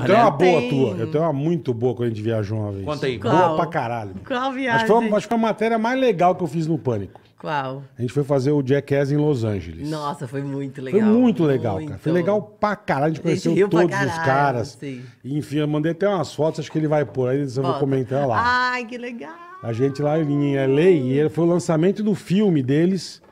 Eu tenho uma boa tua. Eu tenho uma muito boa quando a gente viajou uma vez. Conta aí. Boa pra caralho. Qual viagem? Acho que, foi, uma- acho que foi a matéria mais legal que eu fiz no Pânico. Qual? A gente foi fazer o Jackass em Los Angeles. Nossa, foi muito legal. Foi muito legal, cara. Foi legal pra caralho. A gente A gente conheceu todos os caras. sim. E, enfim, eu mandei até umas fotos, acho que ele vai pôr aí, eu vou comentar lá. Ai, que legal. A gente lá em LA, e ele- foi o lançamento do filme deles,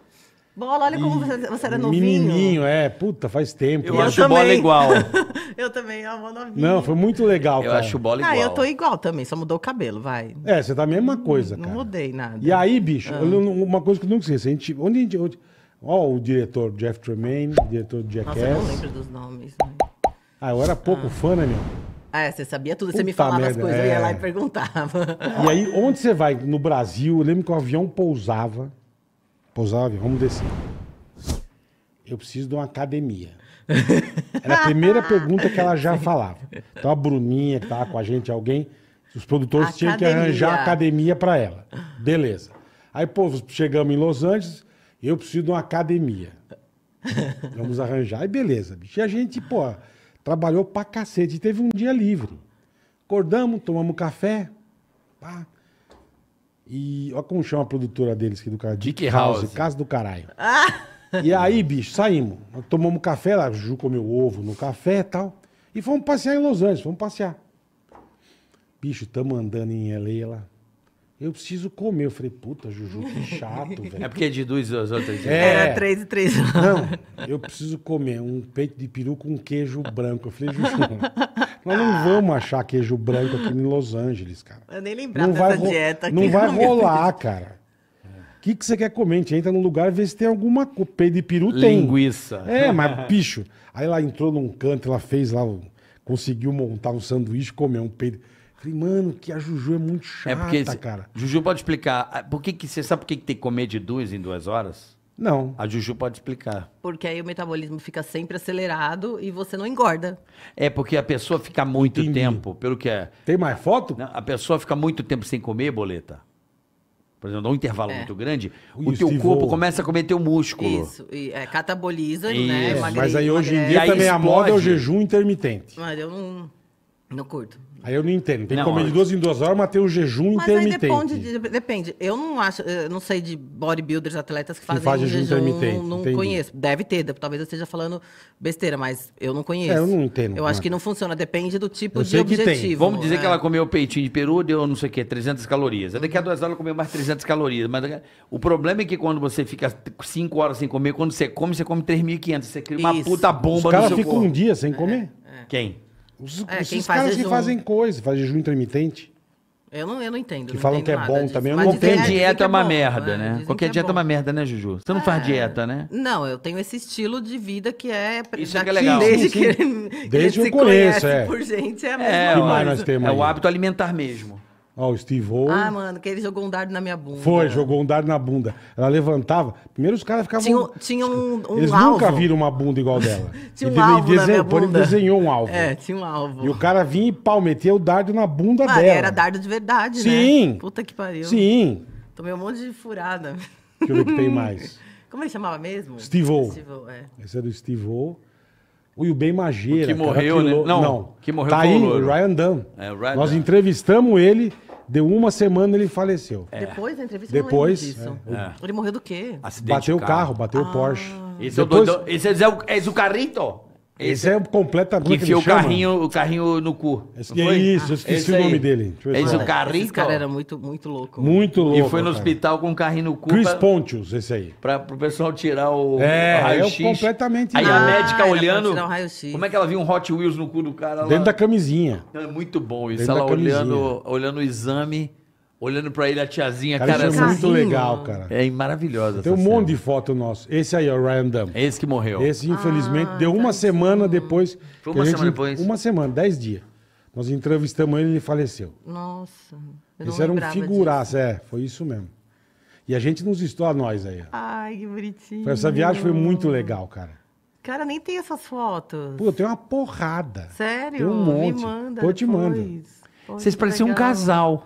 Bola, olha como você, você era novinho. Menininho, é. Puta, faz tempo. Eu, eu acho também. bola igual. eu também é amo novinho. Não, foi muito legal, eu cara. Eu acho bola igual. Ah, eu tô igual também, só mudou o cabelo, vai. É, você tá a mesma coisa, cara. Não mudei nada. E aí, bicho, ah. uma coisa que eu nunca esqueci. A gente, onde a gente... Onde... Ó, o diretor Jeff Tremaine, diretor de Jackass. Nossa, eu não lembro dos nomes. Né? Ah, eu era pouco ah. fã, né, meu? Ah, é, você sabia tudo, Puta você me falava merda, as coisas, é. eu ia é. lá e perguntava. E aí, onde você vai? No Brasil, eu lembro que o avião pousava. Pousave, vamos descer. Eu preciso de uma academia. Era a primeira pergunta que ela já falava. Então a Bruninha que estava com a gente, alguém, os produtores academia. tinham que arranjar academia para ela. Beleza. Aí, pô, chegamos em Los Angeles, eu preciso de uma academia. Vamos arranjar. E beleza, bicho. E a gente, pô, trabalhou pra cacete. E teve um dia livre. Acordamos, tomamos café. Pá. E olha como chama a produtora deles aqui do cara. Dick, House. House. Casa do caralho. Ah. E aí, bicho, saímos. Tomamos café lá, Ju comeu ovo no café e tal. E fomos passear em Los Angeles, fomos passear. Bicho, tamo andando em LA lá. Eu preciso comer. Eu falei, puta, Juju, que chato, velho. É porque é deduz as outras. É, Era três e três. Não, eu preciso comer um peito de peru com queijo branco. Eu falei, Juju, nós não vamos achar queijo branco aqui em Los Angeles, cara. Eu nem lembrava não dessa dieta aqui. Não vai rolar, cara. O que, que você quer comer? A gente entra no lugar e vê se tem alguma coisa. de peru tem. Linguiça. É, mas bicho. Aí ela entrou num canto, ela fez lá, conseguiu montar um sanduíche, comer um peido. Falei, mano, que a Juju é muito chata, é porque, cara. Juju pode explicar. Ah, por que que, você sabe por que, que tem que comer de duas em duas horas? Não. A Juju pode explicar. Porque aí o metabolismo fica sempre acelerado e você não engorda. É porque a pessoa fica muito Entendi. tempo, pelo que é. Tem mais foto? a pessoa fica muito tempo sem comer, boleta. Por exemplo, dá um intervalo é. muito grande, Isso, o teu corpo voa. começa a comer teu músculo. Isso, e, é, cataboliza, né? Isso. né? Mas aí hoje em dia também explode. a moda é o jejum intermitente. Mas eu não. Não curto. Aí eu não entendo. Tem que comer de duas em duas horas, mas tem o jejum mas intermitente. Mas depende, depende. Eu não acho, eu não sei de bodybuilders, atletas que fazem faz jejum, jejum intermitente. Não conheço. Deve ter, talvez eu esteja falando besteira, mas eu não conheço. É, eu não entendo. Eu mas... acho né? que não funciona, depende do tipo eu de objetivo. Vamos dizer né? que ela comeu peitinho de peru, deu não sei o quê, 300 calorias. daqui a duas horas ela comeu mais 300 calorias. Mas o problema é que quando você fica cinco horas sem comer, quando você come, você come 3.500. Você cria uma Isso. puta bomba Os no seu corpo. cara fica um dia sem é, comer? É. Quem? Os, é, caras que fazem coisa, fazem jejum intermitente. Eu não, eu não entendo. Que não falam que é bom disso. também. Mas qualquer dieta é, é uma bom, merda, né? né? qualquer é dieta é uma merda, né, Juju? Você não faz é. dieta, né? Não, eu tenho esse estilo de vida que é... Isso é que é legal. Desde sim, sim. que ele, desde que eu conheço, é. por gente, é a é, mesma é, coisa. O, nós temos é o hábito alimentar mesmo. Ó, o Steve O. Ah, mano, que ele jogou um dardo na minha bunda. Foi, jogou um dardo na bunda. Ela levantava. Primeiro os caras ficavam. Tinha, tinha um, um Eles alvo. nunca viram uma bunda igual dela. tinha um e, alvo. E desenhou, na minha desenhou um alvo. É, tinha um alvo. E o cara vinha e pau, metia o dardo na bunda ah, dela. Era dardo de verdade, Sim. né? Sim. Puta que pariu. Sim. Tomei um monte de furada. Deixa eu ver o que tem mais. Como ele chamava mesmo? Steve O. Steve -O é. Esse era é do Steve O. O Yubem Mageira. que morreu, cara, que né? Lo... Não, Não, que morreu Tá aí, o Ryan Dunn. É, Ryan Nós Dunn. entrevistamos ele. Deu uma semana ele faleceu. É. Depois da entrevista Depois, eu disso. É, é. Ele morreu do quê? Acidente bateu o carro, bateu o ah. Porsche. Esse é o, doido, esse é o, é o carrito? Esse, é completamente. Que enfiou o carrinho, o carrinho no cu. Esse, é isso, eu esqueci o nome aí. dele. Esse o é. carrinho. Esse cara era muito, muito louco. Muito louco. E foi no cara. hospital com o carrinho no cu. Chris pra, Pontius, esse aí. Pra, pro pessoal tirar o, é, o é raio-x. É, completamente. Aí a médica ah, olhando. como é que ela viu um Hot Wheels no cu do cara lá? Dentro da camisinha. É muito bom isso. Dentro ela olhando, olhando o exame. Olhando pra ele, a tiazinha, cara. É cara é muito carrinho. Assim, legal, cara. É maravilhosa. Tem um cena. monte de foto nosso. Esse aí, o Ryan Dunn. Esse que morreu. Esse, infelizmente, ah, deu uma tá semana depois. Foi uma semana gente, depois? Uma semana, dez dias. Nós entrevistamos ele e ele faleceu. Nossa. Esse era um figuraço, disso. é. Foi isso mesmo. E a gente nos estou a nós aí. Ai, que bonitinho. Essa viagem foi muito legal, cara. Cara, nem tem essas fotos. Pô, tem uma porrada. Sério? Tem um monte. Me manda Pô, eu te mando. Vocês pareciam um casal.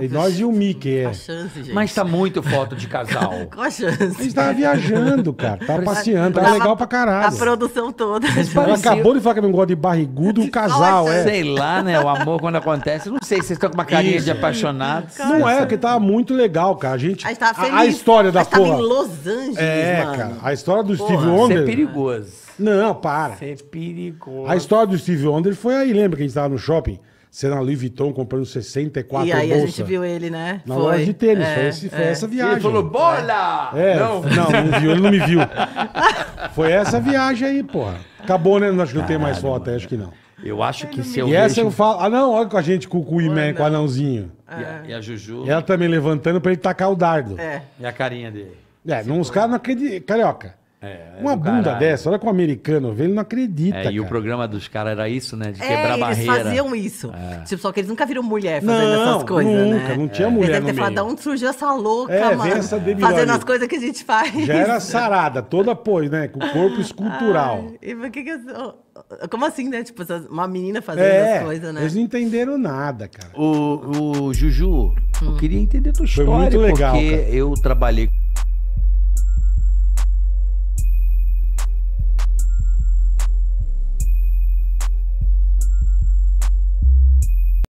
E nós e o Mickey, hum, é. Chance, Mas tá muito foto de casal. Qual a chance? gente tava viajando, cara. Tava passeando, tava legal pra caralho. A produção toda. Ela acabou de falar que não gosta de barrigudo, um casal, é. Sei lá, né? O amor quando acontece. Não sei, vocês estão com uma carinha Isso. de apaixonados. Não é, porque tava muito legal, cara. A gente. A, gente a, a história da a porra. Tava em Los Angeles, É, mano. cara. A história do porra, Steve Wonder. Isso é perigoso. Não, para. Isso é perigoso. A história do Steve Wonder foi aí, lembra que a gente tava no shopping? Você na Louis Vuitton comprando 64 E aí bolsa. a gente viu ele, né? Na foi. loja de tênis, é, foi, esse, foi é. essa viagem. E ele falou, bola! É, não. não, não viu, ele não me viu. foi essa viagem aí, porra. Acabou, né? Acho que não tem mais foto, acho que não. Eu acho que se eu. E vejo... essa eu falo. Ah, não, olha com a gente com o Cuimé, com o anãozinho. E, a, e a Juju. E ela também levantando pra ele tacar o dardo. É. E a carinha dele. É, não, os caras não acreditam. Carioca. É, uma é bunda caralho. dessa, olha com o americano vê, ele não acredita. É, e cara. o programa dos caras era isso, né? De é, quebrar é, barreira. Eles faziam isso. É. Tipo, só que eles nunca viram mulher fazendo não, essas coisas. Nunca, né? não tinha mulher. Eles devem ter falado, da onde surgiu essa louca, é, mano. Essa fazendo as coisas que a gente faz. Já era sarada, toda pois, né? Com o corpo escultural. Ai, e por que que eu... Como assim, né? Tipo, uma menina fazendo é, as coisas, né? Eles não entenderam nada, cara. O, o Juju, hum. eu queria entender a tua história. Foi muito legal. Porque cara. eu trabalhei